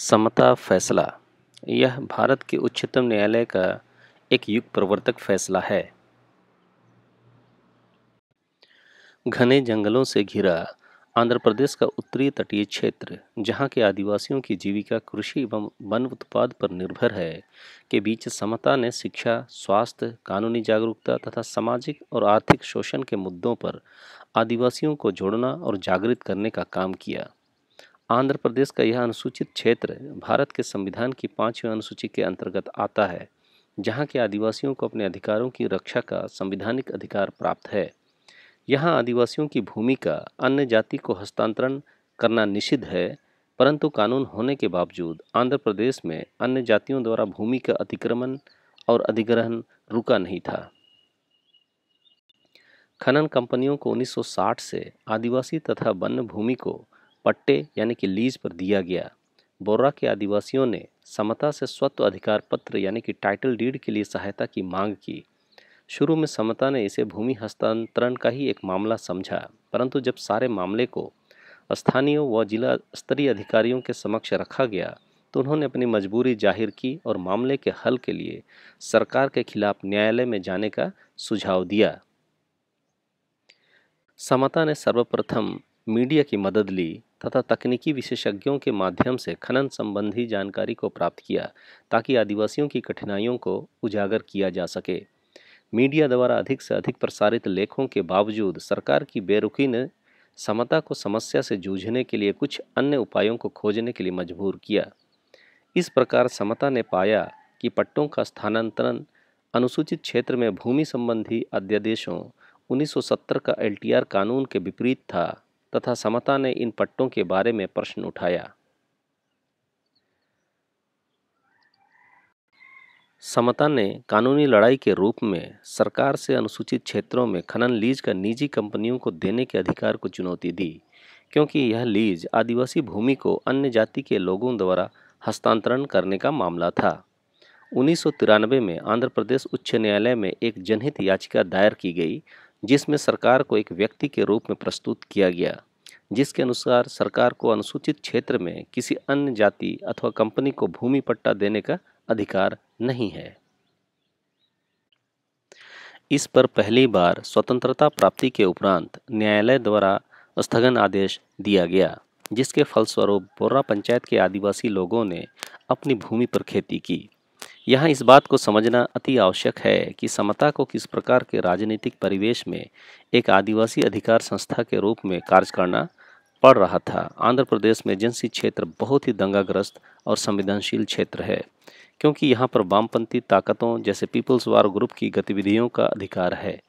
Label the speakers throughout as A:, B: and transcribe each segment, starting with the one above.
A: समता फैसला यह भारत के उच्चतम न्यायालय का एक युग प्रवर्तक फैसला है घने जंगलों से घिरा आंध्र प्रदेश का उत्तरी तटीय क्षेत्र जहां के आदिवासियों की जीविका कृषि एवं वन उत्पाद पर निर्भर है के बीच समता ने शिक्षा स्वास्थ्य कानूनी जागरूकता तथा सामाजिक और आर्थिक शोषण के मुद्दों पर आदिवासियों को जोड़ना और जागृत करने का काम किया आंध्र प्रदेश का यह अनुसूचित क्षेत्र भारत के संविधान की पाँचवें अनुसूची के अंतर्गत आता है जहाँ के आदिवासियों को अपने अधिकारों की रक्षा का संविधानिक अधिकार प्राप्त है यहाँ आदिवासियों की भूमि का अन्य जाति को हस्तांतरण करना निषिद्ध है परंतु कानून होने के बावजूद आंध्र प्रदेश में अन्य जातियों द्वारा भूमि का अतिक्रमण और अधिग्रहण रुका नहीं था खनन कंपनियों को 1960 से आदिवासी तथा वन्य भूमि को पट्टे यानी कि लीज पर दिया गया बोर्रा के आदिवासियों ने समता से स्वत्व अधिकार पत्र यानी कि टाइटल डीड के लिए सहायता की मांग की शुरू में समता ने इसे भूमि हस्तांतरण का ही एक मामला समझा परंतु जब सारे मामले को स्थानीय व जिला स्तरीय अधिकारियों के समक्ष रखा गया तो उन्होंने अपनी मजबूरी जाहिर की और मामले के हल के लिए सरकार के खिलाफ न्यायालय में जाने का सुझाव दिया समता ने सर्वप्रथम मीडिया की मदद ली तथा तकनीकी विशेषज्ञों के माध्यम से खनन संबंधी जानकारी को प्राप्त किया ताकि आदिवासियों की कठिनाइयों को उजागर किया जा सके मीडिया द्वारा अधिक से अधिक प्रसारित लेखों के बावजूद सरकार की बेरुखी ने समता को समस्या से जूझने के लिए कुछ अन्य उपायों को खोजने के लिए मजबूर किया इस प्रकार समता ने पाया कि पट्टों का स्थानांतरण अनुसूचित क्षेत्र में भूमि संबंधी अध्यादेशों 1970 का एलटीआर कानून के विपरीत था तथा समता ने इन पट्टों के बारे में प्रश्न उठाया समता ने कानूनी लड़ाई के रूप में सरकार से अनुसूचित क्षेत्रों में खनन लीज का निजी कंपनियों को देने के अधिकार को चुनौती दी क्योंकि यह लीज आदिवासी भूमि को अन्य जाति के लोगों द्वारा हस्तांतरण करने का मामला था उन्नीस में आंध्र प्रदेश उच्च न्यायालय में एक जनहित याचिका दायर की गई जिसमें सरकार को एक व्यक्ति के रूप में प्रस्तुत किया गया जिसके अनुसार सरकार को अनुसूचित क्षेत्र में किसी अन्य जाति अथवा कंपनी को भूमि पट्टा देने का अधिकार नहीं है इस पर पहली बार स्वतंत्रता प्राप्ति के उपरांत न्यायालय द्वारा स्थगन आदेश दिया गया जिसके फलस्वरूप बोर्रा पंचायत के आदिवासी लोगों ने अपनी भूमि पर खेती की यहाँ इस बात को समझना अति आवश्यक है कि समता को किस प्रकार के राजनीतिक परिवेश में एक आदिवासी अधिकार संस्था के रूप में कार्य करना पड़ रहा था आंध्र प्रदेश में एजेंसी क्षेत्र बहुत ही दंगाग्रस्त और संवेदनशील क्षेत्र है क्योंकि यहाँ पर वामपंथी ताकतों जैसे पीपल्स वार ग्रुप की गतिविधियों का अधिकार है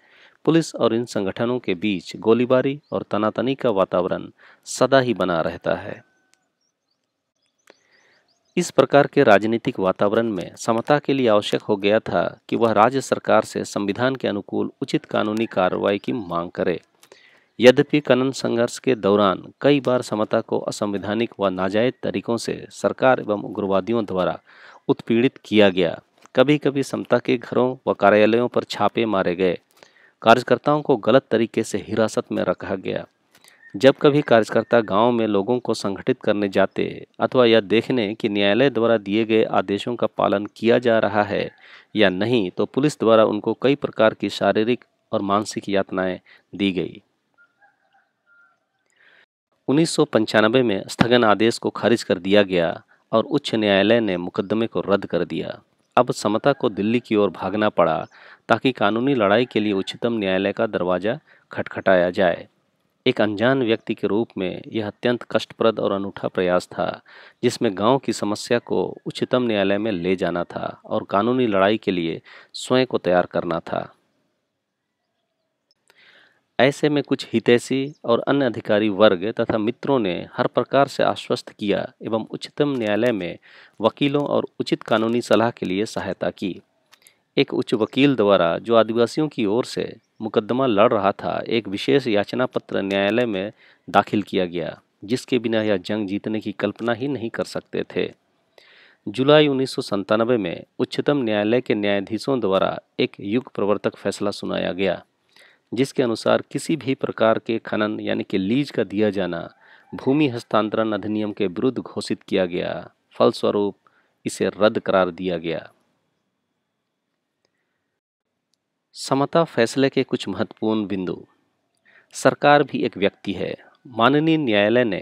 A: पुलिस और इन संगठनों के बीच गोलीबारी और तनातनी का वातावरण सदा ही बना रहता है इस प्रकार के राजनीतिक वातावरण में समता के लिए आवश्यक हो गया था कि वह राज्य सरकार से संविधान के अनुकूल उचित कानूनी कार्रवाई की मांग करे यद्यपि कनन संघर्ष के दौरान कई बार समता को असंवैधानिक व नाजायज तरीकों से सरकार एवं उग्रवादियों द्वारा उत्पीड़ित किया गया कभी कभी समता के घरों व कार्यालयों पर छापे मारे गए कार्यकर्ताओं को गलत तरीके से हिरासत में रखा गया जब कभी कार्यकर्ता गांव में लोगों को संगठित करने जाते अथवा यह देखने कि न्यायालय द्वारा दिए गए आदेशों का पालन किया जा रहा है या नहीं तो पुलिस द्वारा उनको कई प्रकार की शारीरिक और मानसिक यातनाएं दी गई उन्नीस में स्थगन आदेश को खारिज कर दिया गया और उच्च न्यायालय ने मुकदमे को रद्द कर दिया अब समता को दिल्ली की ओर भागना पड़ा ताकि कानूनी लड़ाई के लिए उच्चतम न्यायालय का दरवाज़ा खटखटाया जाए एक अनजान व्यक्ति के रूप में यह अत्यंत कष्टप्रद और अनूठा प्रयास था जिसमें गांव की समस्या को उच्चतम न्यायालय में ले जाना था और कानूनी लड़ाई के लिए स्वयं को तैयार करना था ऐसे में कुछ हितैषी और अन्य अधिकारी वर्ग तथा मित्रों ने हर प्रकार से आश्वस्त किया एवं उच्चतम न्यायालय में वकीलों और उचित कानूनी सलाह के लिए सहायता की एक उच्च वकील द्वारा जो आदिवासियों की ओर से मुकदमा लड़ रहा था एक विशेष याचना पत्र न्यायालय में दाखिल किया गया जिसके बिना यह जंग जीतने की कल्पना ही नहीं कर सकते थे जुलाई उन्नीस में उच्चतम न्यायालय के न्यायाधीशों द्वारा एक युग प्रवर्तक फैसला सुनाया गया जिसके अनुसार किसी भी प्रकार के खनन यानी कि लीज का दिया जाना भूमि हस्तांतरण अधिनियम के विरुद्ध घोषित किया गया फलस्वरूप इसे रद्द करार दिया गया समता फैसले के कुछ महत्वपूर्ण बिंदु सरकार भी एक व्यक्ति है माननीय न्यायालय ने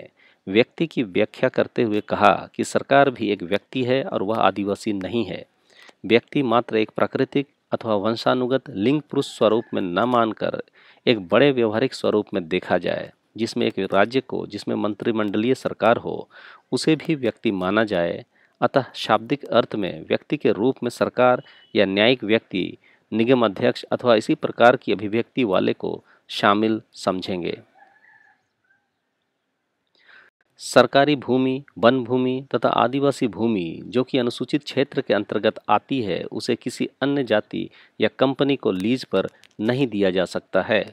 A: व्यक्ति की व्याख्या करते हुए कहा कि सरकार भी एक व्यक्ति है और वह आदिवासी नहीं है व्यक्ति मात्र एक प्राकृतिक अथवा वंशानुगत लिंग पुरुष स्वरूप में न मानकर एक बड़े व्यवहारिक स्वरूप में देखा जाए जिसमें एक राज्य को जिसमें मंत्रिमंडलीय सरकार हो उसे भी व्यक्ति माना जाए अतः शाब्दिक अर्थ में व्यक्ति के रूप में सरकार या न्यायिक व्यक्ति निगम अध्यक्ष अथवा इसी प्रकार की अभिव्यक्ति वाले को शामिल समझेंगे सरकारी भूमि वन भूमि तथा आदिवासी भूमि जो कि अनुसूचित क्षेत्र के अंतर्गत आती है उसे किसी अन्य जाति या कंपनी को लीज पर नहीं दिया जा सकता है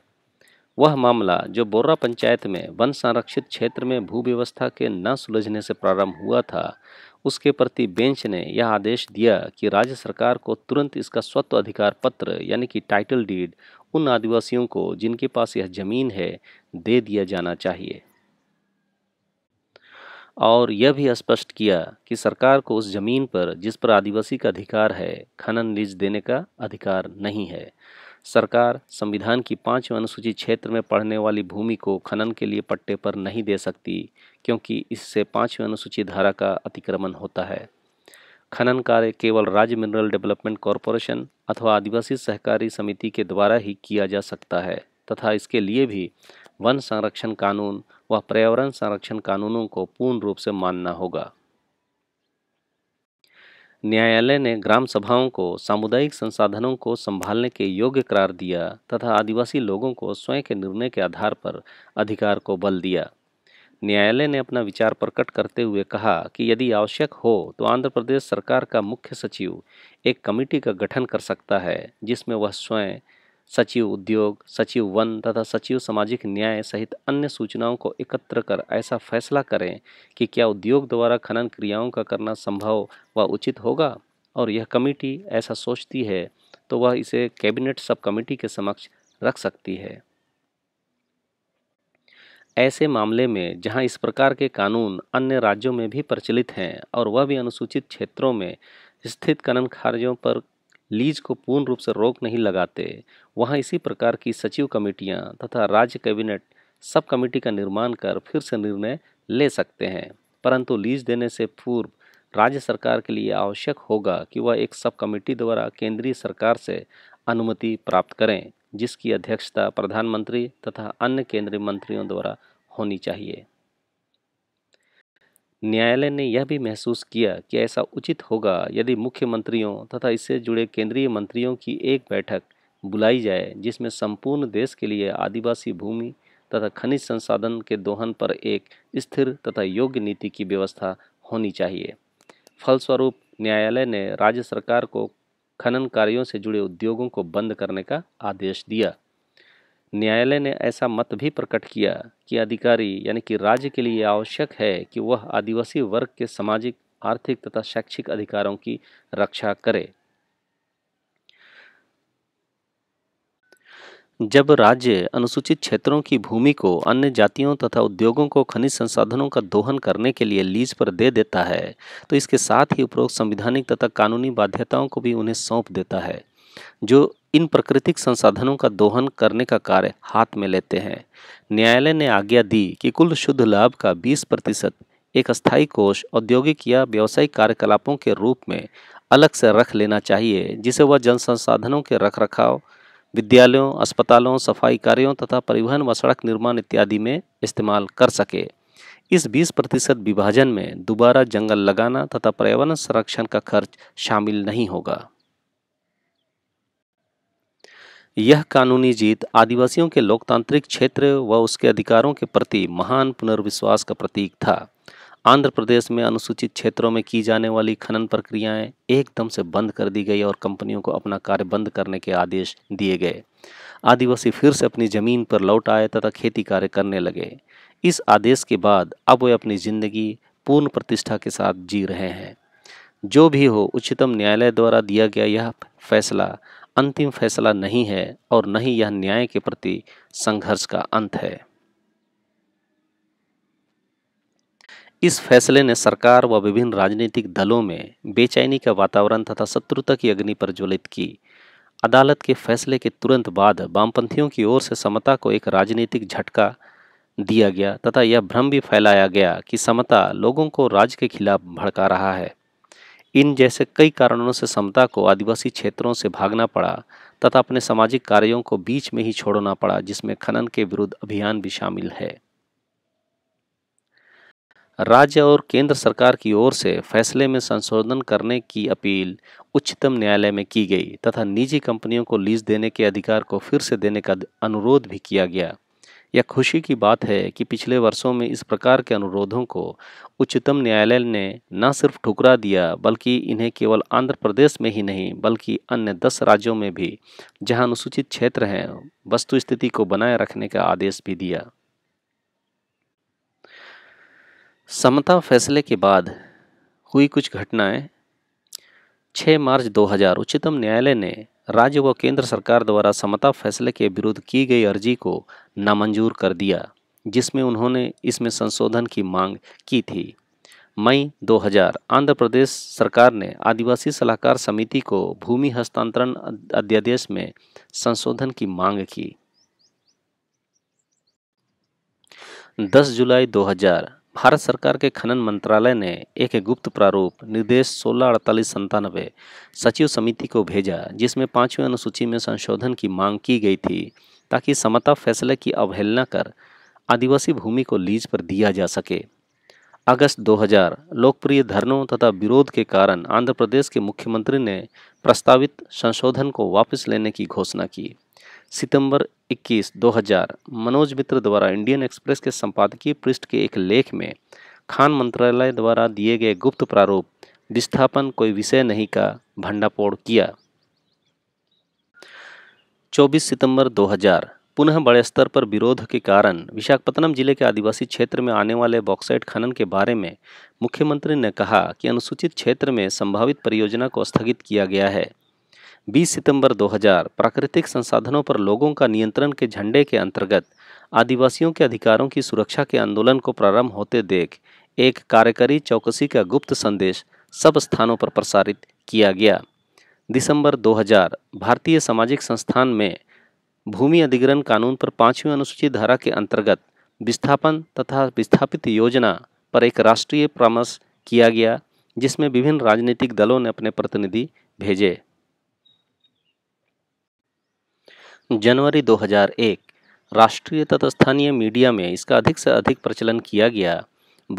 A: वह मामला जो बोर्रा पंचायत में वन संरक्षित क्षेत्र में भू व्यवस्था के न सुलझने से प्रारंभ हुआ था उसके प्रति बेंच ने यह आदेश दिया कि राज्य सरकार को तुरंत इसका स्वत्व अधिकार पत्र यानी कि टाइटल डीड उन आदिवासियों को जिनके पास यह जमीन है दे दिया जाना चाहिए और यह भी स्पष्ट किया कि सरकार को उस जमीन पर जिस पर आदिवासी का अधिकार है खनन लीज देने का अधिकार नहीं है सरकार संविधान की पाँचवें अनुसूची क्षेत्र में पढ़ने वाली भूमि को खनन के लिए पट्टे पर नहीं दे सकती क्योंकि इससे पाँचवें अनुसूची धारा का अतिक्रमण होता है खनन कार्य केवल राज्य मिनरल डेवलपमेंट कॉरपोरेशन अथवा आदिवासी सहकारी समिति के द्वारा ही किया जा सकता है तथा इसके लिए भी वन संरक्षण कानून व पर्यावरण संरक्षण कानूनों को पूर्ण रूप से मानना होगा न्यायालय ने ग्राम सभाओं को सामुदायिक संसाधनों को संभालने के योग्य करार दिया तथा आदिवासी लोगों को स्वयं के निर्णय के आधार पर अधिकार को बल दिया न्यायालय ने अपना विचार प्रकट करते हुए कहा कि यदि आवश्यक हो तो आंध्र प्रदेश सरकार का मुख्य सचिव एक कमेटी का गठन कर सकता है जिसमें वह स्वयं सचिव उद्योग सचिव वन तथा सचिव सामाजिक न्याय सहित अन्य सूचनाओं को एकत्र कर ऐसा फैसला करें कि क्या उद्योग द्वारा खनन क्रियाओं का करना संभव व उचित होगा और यह कमेटी ऐसा सोचती है तो वह इसे कैबिनेट सब कमेटी के समक्ष रख सकती है ऐसे मामले में जहां इस प्रकार के कानून अन्य राज्यों में भी प्रचलित हैं और वह भी अनुसूचित क्षेत्रों में स्थित खनन कार्यों पर लीज को पूर्ण रूप से रोक नहीं लगाते वहाँ इसी प्रकार की सचिव कमेटियाँ तथा राज्य कैबिनेट सब कमेटी का निर्माण कर फिर से निर्णय ले सकते हैं परंतु लीज देने से पूर्व राज्य सरकार के लिए आवश्यक होगा कि वह एक सब कमेटी द्वारा केंद्रीय सरकार से अनुमति प्राप्त करें जिसकी अध्यक्षता प्रधानमंत्री तथा अन्य केंद्रीय मंत्रियों द्वारा होनी चाहिए न्यायालय ने यह भी महसूस किया कि ऐसा उचित होगा यदि मुख्यमंत्रियों तथा इससे जुड़े केंद्रीय मंत्रियों की एक बैठक बुलाई जाए जिसमें संपूर्ण देश के लिए आदिवासी भूमि तथा खनिज संसाधन के दोहन पर एक स्थिर तथा योग्य नीति की व्यवस्था होनी चाहिए फलस्वरूप न्यायालय ने राज्य सरकार को खनन कार्यों से जुड़े उद्योगों को बंद करने का आदेश दिया न्यायालय ने ऐसा मत भी प्रकट किया कि अधिकारी यानी कि राज्य के लिए आवश्यक है कि वह आदिवासी वर्ग के सामाजिक आर्थिक तथा शैक्षिक अधिकारों की रक्षा करे जब राज्य अनुसूचित क्षेत्रों की भूमि को अन्य जातियों तथा उद्योगों को खनिज संसाधनों का दोहन करने के लिए लीज पर दे देता है तो इसके साथ ही उपरोक्त संविधानिक तथा कानूनी बाध्यताओं को भी उन्हें सौंप देता है जो इन प्राकृतिक संसाधनों का दोहन करने का कार्य हाथ में लेते हैं न्यायालय ने आज्ञा दी कि कुल शुद्ध लाभ का 20 प्रतिशत एक स्थायी कोष औद्योगिक या व्यावसायिक कार्यकलापों के रूप में अलग से रख लेना चाहिए जिसे वह जन संसाधनों के रख रखाव विद्यालयों अस्पतालों सफाई कार्यों तथा परिवहन व सड़क निर्माण इत्यादि में इस्तेमाल कर सके इस 20 प्रतिशत विभाजन में दोबारा जंगल लगाना तथा पर्यावरण संरक्षण का खर्च शामिल नहीं होगा यह कानूनी जीत आदिवासियों के लोकतांत्रिक क्षेत्र व उसके अधिकारों के प्रति महान पुनर्विश्वास का प्रतीक था आंध्र प्रदेश में अनुसूचित क्षेत्रों में की जाने वाली खनन प्रक्रियाएं एकदम से बंद कर दी गई और कंपनियों को अपना कार्य बंद करने के आदेश दिए गए आदिवासी फिर से अपनी ज़मीन पर लौट आए तथा खेती कार्य करने लगे इस आदेश के बाद अब वे अपनी ज़िंदगी पूर्ण प्रतिष्ठा के साथ जी रहे हैं जो भी हो उच्चतम न्यायालय द्वारा दिया गया यह फैसला अंतिम फैसला नहीं है और न ही यह न्याय के प्रति संघर्ष का अंत है इस फैसले ने सरकार व विभिन्न राजनीतिक दलों में बेचैनी का वातावरण तथा शत्रुता की अग्नि प्रज्वलित की अदालत के फैसले के तुरंत बाद वामपंथियों की ओर से समता को एक राजनीतिक झटका दिया गया तथा यह भ्रम भी फैलाया गया कि समता लोगों को राज्य के खिलाफ भड़का रहा है इन जैसे कई कारणों से समता को आदिवासी क्षेत्रों से भागना पड़ा तथा अपने सामाजिक कार्यों को बीच में ही छोड़ना पड़ा जिसमें खनन के विरुद्ध अभियान भी शामिल है राज्य और केंद्र सरकार की ओर से फैसले में संशोधन करने की अपील उच्चतम न्यायालय में की गई तथा निजी कंपनियों को लीज देने के अधिकार को फिर से देने का अनुरोध भी किया गया यह खुशी की बात है कि पिछले वर्षों में इस प्रकार के अनुरोधों को उच्चतम न्यायालय ने न सिर्फ ठुकरा दिया बल्कि इन्हें केवल आंध्र प्रदेश में ही नहीं बल्कि अन्य दस राज्यों में भी जहां अनुसूचित क्षेत्र हैं वस्तुस्थिति को बनाए रखने का आदेश भी दिया समता फैसले के बाद हुई कुछ घटनाएं 6 मार्च 2000 उच्चतम न्यायालय ने राज्य व केंद्र सरकार द्वारा समता फैसले के विरुद्ध की गई अर्जी को नामंजूर कर दिया जिसमें उन्होंने इसमें संशोधन की मांग की थी मई 2000 आंध्र प्रदेश सरकार ने आदिवासी सलाहकार समिति को भूमि हस्तांतरण अध्यादेश में संशोधन की मांग की 10 जुलाई भारत सरकार के खनन मंत्रालय ने एक गुप्त प्रारूप निर्देश सोलह अड़तालीस संतानवे सचिव समिति को भेजा जिसमें पाँचवें अनुसूची में संशोधन की मांग की गई थी ताकि समता फैसले की अवहेलना कर आदिवासी भूमि को लीज पर दिया जा सके अगस्त 2000 लोकप्रिय धरनों तथा विरोध के कारण आंध्र प्रदेश के मुख्यमंत्री ने प्रस्तावित संशोधन को वापस लेने की घोषणा की सितंबर 21, 2000 मनोज मित्र द्वारा इंडियन एक्सप्रेस के संपादकीय पृष्ठ के एक लेख में खान मंत्रालय द्वारा दिए गए गुप्त प्रारूप विस्थापन कोई विषय नहीं का भंडाफोड़ किया 24 सितंबर 2000 पुनः बड़े स्तर पर विरोध के कारण विशाखपत्तनम जिले के आदिवासी क्षेत्र में आने वाले बॉक्साइट खनन के बारे में मुख्यमंत्री ने कहा कि अनुसूचित क्षेत्र में संभावित परियोजना को स्थगित किया गया है 20 सितंबर 2000 प्राकृतिक संसाधनों पर लोगों का नियंत्रण के झंडे के अंतर्गत आदिवासियों के अधिकारों की सुरक्षा के आंदोलन को प्रारंभ होते देख एक कार्यकारी चौकसी का गुप्त संदेश सब स्थानों पर प्रसारित किया गया दिसंबर 2000 भारतीय सामाजिक संस्थान में भूमि अधिग्रहण कानून पर पाँचवीं अनुसूची धारा के अंतर्गत विस्थापन तथा विस्थापित योजना पर एक राष्ट्रीय परामर्श किया गया जिसमें विभिन्न राजनीतिक दलों ने अपने प्रतिनिधि भेजे जनवरी 2001 राष्ट्रीय तथा स्थानीय मीडिया में इसका अधिक से अधिक प्रचलन किया गया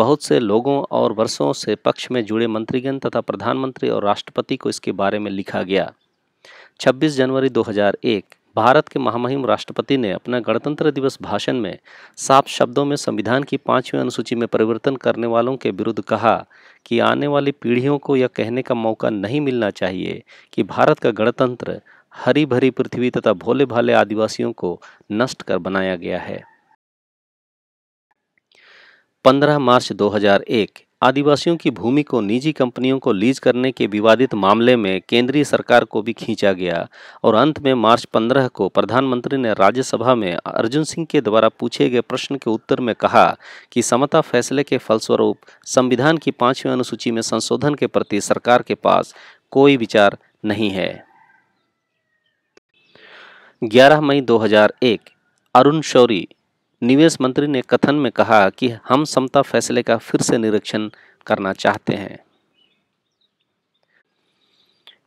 A: बहुत से लोगों और वर्षों से पक्ष में जुड़े मंत्रीगण तथा प्रधानमंत्री और राष्ट्रपति को इसके बारे में लिखा गया 26 जनवरी 2001 भारत के महामहिम राष्ट्रपति ने अपना गणतंत्र दिवस भाषण में साफ शब्दों में संविधान की पाँचवीं अनुसूची में परिवर्तन करने वालों के विरुद्ध कहा कि आने वाली पीढ़ियों को यह कहने का मौका नहीं मिलना चाहिए कि भारत का गणतंत्र हरी भरी पृथ्वी तथा भोले भाले आदिवासियों को नष्ट कर बनाया गया है 15 मार्च 2001 आदिवासियों की भूमि को निजी कंपनियों को लीज करने के विवादित मामले में केंद्रीय सरकार को भी खींचा गया और अंत में मार्च 15 को प्रधानमंत्री ने राज्यसभा में अर्जुन सिंह के द्वारा पूछे गए प्रश्न के उत्तर में कहा कि समता फैसले के फलस्वरूप संविधान की पांचवें अनुसूची में संशोधन के प्रति सरकार के पास कोई विचार नहीं है 11 मई 2001 अरुण शौरी निवेश मंत्री ने कथन में कहा कि हम समता फैसले का फिर से निरीक्षण करना चाहते हैं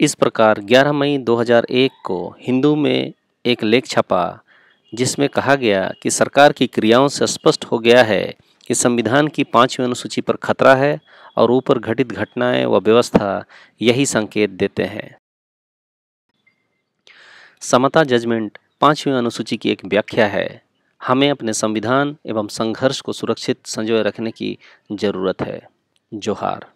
A: इस प्रकार 11 मई 2001 को हिंदू में एक लेख छपा जिसमें कहा गया कि सरकार की क्रियाओं से स्पष्ट हो गया है कि संविधान की पाँचवीं अनुसूची पर खतरा है और ऊपर घटित घटनाएं व व्यवस्था यही संकेत देते हैं समता जजमेंट पांचवी अनुसूची की एक व्याख्या है हमें अपने संविधान एवं संघर्ष को सुरक्षित संजोए रखने की जरूरत है जोहार